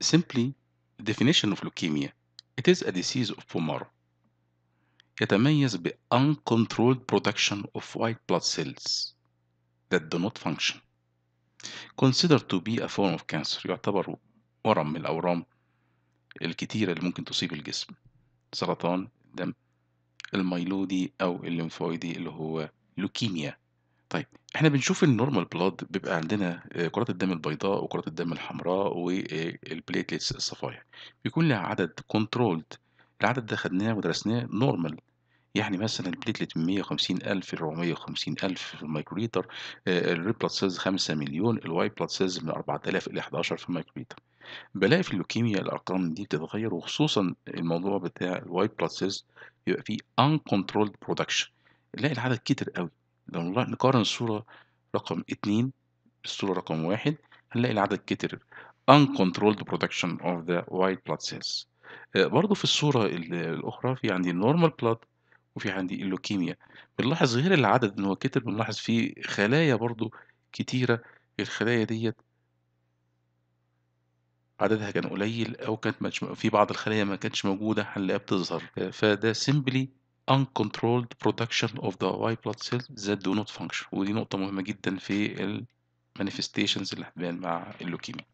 Simply, definition of leukemia. It is a disease of bone يتميز ب uncontrolled production of white blood cells that do not function. Considered to be a form of cancer يعتبر ورم من الأورام الكتيرة اللي ممكن تصيب الجسم سرطان الدم الميلودي أو الليمفويدي اللي هو leukemia طيب إحنا بنشوف النورمال بلاد بيبقى عندنا آه، كرات الدم البيضاء وكرات الدم الحمراء والبليتليتس آه، الصفايح، بيكون لها عدد كنترولد العدد ده خدناه ودرسناه نورمال يعني مثلًا البليتليت آه، من 150.000 ل450.000 في الميكرويتر الريد بلاد سيلز 5 مليون الواي بلاد سيلز من 4000 إلى 11 في الميكرويتر بلاقي في اللوكيميا الأرقام دي بتتغير وخصوصًا الموضوع بتاع الواي بلاد سيلز بيبقى فيه ان كنترولد برودكشن نلاقي العدد كتير قوي لو نقارن الصورة رقم اتنين بالصورة رقم واحد هنلاقي العدد كتر uncontrolled production of the white blood cells آه، برضه في الصورة الأخرى في عندي normal blood وفي عندي اللوكيميا بنلاحظ غير العدد إن هو كتر بنلاحظ في خلايا برضه كتيرة الخلايا ديت عددها كان قليل أو كانت في بعض الخلايا ما كانتش موجودة هنلاقيها بتظهر فده simply uncontrolled production of the white blood cells that do not function ودي نقطة مهمة جدا في المانيفستيشنز اللي هتبان مع اللوكيميا